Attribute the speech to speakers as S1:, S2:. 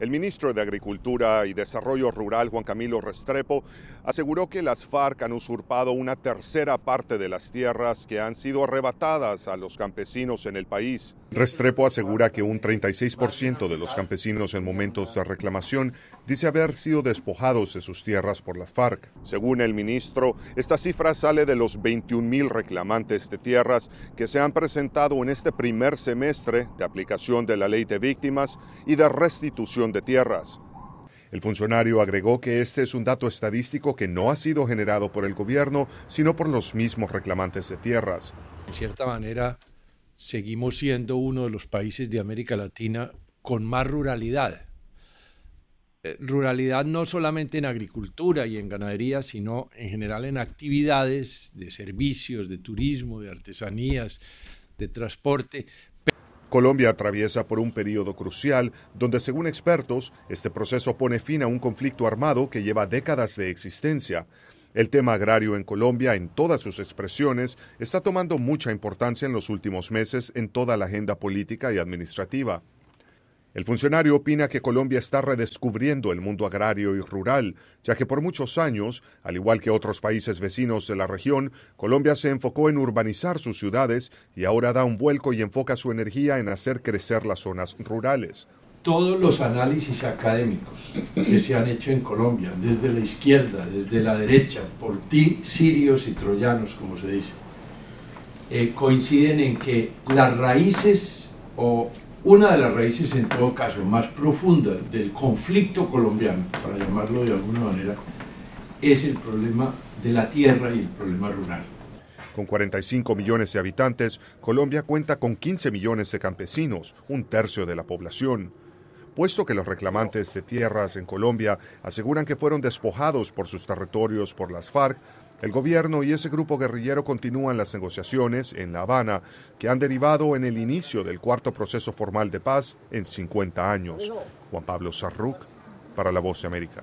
S1: El ministro de Agricultura y Desarrollo Rural, Juan Camilo Restrepo, aseguró que las FARC han usurpado una tercera parte de las tierras que han sido arrebatadas a los campesinos en el país. Restrepo asegura que un 36% de los campesinos en momentos de reclamación dice haber sido despojados de sus tierras por las FARC. Según el ministro, esta cifra sale de los 21.000 reclamantes de tierras que se han presentado en este primer semestre de aplicación de la ley de víctimas y de restitución de tierras. El funcionario agregó que este es un dato estadístico que no ha sido generado por el gobierno, sino por los mismos reclamantes de tierras.
S2: En cierta manera, seguimos siendo uno de los países de América Latina con más ruralidad. Eh, ruralidad no solamente en agricultura y en ganadería, sino en general en actividades de servicios, de turismo, de artesanías, de transporte. Colombia
S1: atraviesa por un periodo crucial donde, según expertos, este proceso pone fin a un conflicto armado que lleva décadas de existencia. El tema agrario en Colombia, en todas sus expresiones, está tomando mucha importancia en los últimos meses en toda la agenda política y administrativa. El funcionario opina que Colombia está redescubriendo el mundo agrario y rural, ya que por muchos años, al igual que otros países vecinos de la región, Colombia se enfocó en urbanizar sus ciudades y ahora da un vuelco y enfoca su energía en hacer crecer las zonas rurales
S2: todos los análisis académicos que se han hecho en Colombia, desde la izquierda, desde la derecha, por ti, sirios y troyanos, como se dice, eh, coinciden en que las raíces, o una de las raíces en todo caso más profundas del conflicto colombiano, para llamarlo de alguna manera, es el problema de la tierra y el problema rural.
S1: Con 45 millones de habitantes, Colombia cuenta con 15 millones de campesinos, un tercio de la población puesto que los reclamantes de tierras en Colombia aseguran que fueron despojados por sus territorios por las FARC, el gobierno y ese grupo guerrillero continúan las negociaciones en La Habana que han derivado en el inicio del cuarto proceso formal de paz en 50 años. Juan Pablo Sarruc, para La Voz de América.